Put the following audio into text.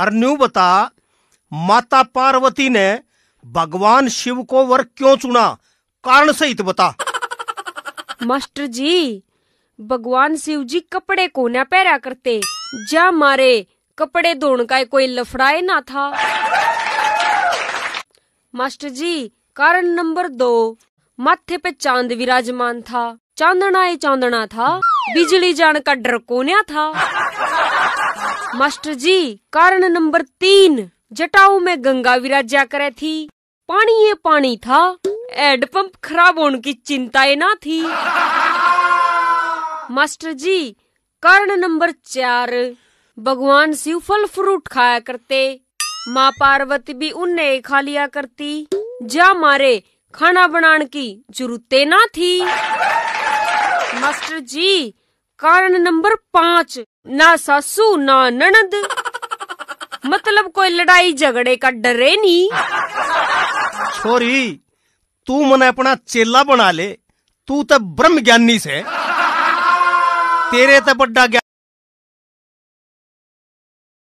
और न्यू बता माता पार्वती ने भगवान शिव को वर क्यों चुना कारण सहित बता मास्टर जी भगवान शिव जी कपड़े को न पहरा करते जा मारे कपड़े धोने का कोई लफड़ाए ना था मास्टर जी कारण नंबर दो माथे पे चांद विराजमान था चांदना ही चांदना था बिजली जान का डर कोन्या था मास्टर जी कारण नंबर तीन जटाऊ में गंगा विराजा करे थी पानी ये पानी था एड पंप खराब होने की चिंता ये ना थी मास्टर जी कारण नंबर चार भगवान शिव फल फ्रूट खाया करते माँ पार्वती भी उनने खा लिया करती जा मारे खाना बनाने की जरूरत ना थी मास्टर जी कारण नंबर पाँच ना सासू ना ननद मतलब कोई लड़ाई झगड़े का डरे नहीं छोरी तू मन अपना चेला बना ले तू तो ब्रह्म ज्ञानी से तेरे तो बड़ा ज्ञान